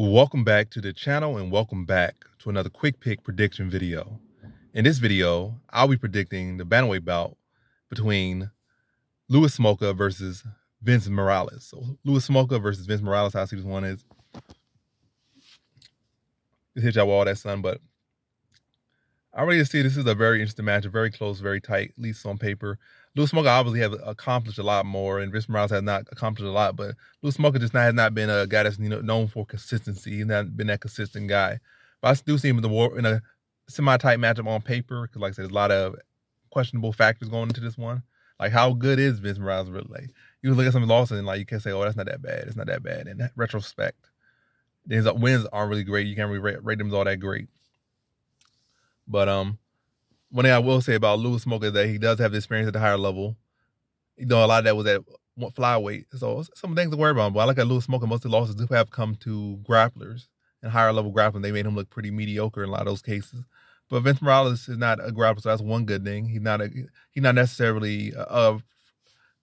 Welcome back to the channel and welcome back to another quick pick prediction video. In this video, I'll be predicting the bantamweight bout between Louis Smoka versus Vince Morales. So Louis Smoka versus Vince Morales, how I see this one is. hit y'all all that sun, but I already see this is a very interesting match, very close, very tight, at least on paper. Louis Smoker obviously has accomplished a lot more, and Rich Morales has not accomplished a lot. But Louis Smoker just not, has not been a guy that's you know, known for consistency. He's not been that consistent guy. But I still see him in the war in a semi-tight matchup on paper because, like I said, there's a lot of questionable factors going into this one. Like, how good is Vince Morales really? Like, you look at some losses, and like you can't say, "Oh, that's not that bad. It's not that bad." In retrospect, his wins aren't really great. You can't really rate, rate them as all that great. But um, one thing I will say about Lewis Smoke is that he does have experience at the higher level. You know, a lot of that was at flyweight, so some things to worry about. But I look at Lewis Smoke, and most of the losses do have come to grapplers and higher level grappling. They made him look pretty mediocre in a lot of those cases. But Vince Morales is not a grappler, so that's one good thing. He's not a he's not necessarily of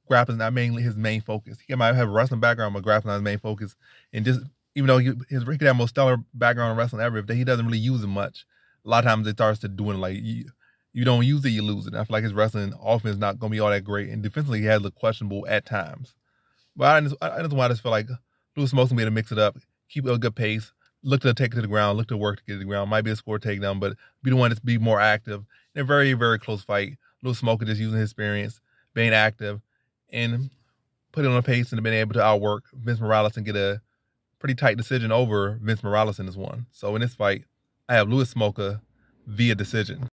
grappling. Not mainly his main focus. He might have a wrestling background, but grappling is his main focus. And just even though he, his he could have most stellar background in wrestling ever, if he doesn't really use it much, a lot of times they starts to doing like you, you don't use it, you lose it. I feel like his wrestling offense is not going to be all that great, and defensively he has looked questionable at times. But I just, I just, I just feel like Lewis Smoke's going to mix it up, keep a good pace, look to take it to the ground, look to work to get to the ground. Might be a score takedown, but be the one to be more active in a very, very close fight. Lewis Smoke is just using his experience, being active, and putting on a pace and being able to outwork Vince Morales and get a pretty tight decision over Vince Morales in this one. So in this fight, I have Lewis Smoker via decision.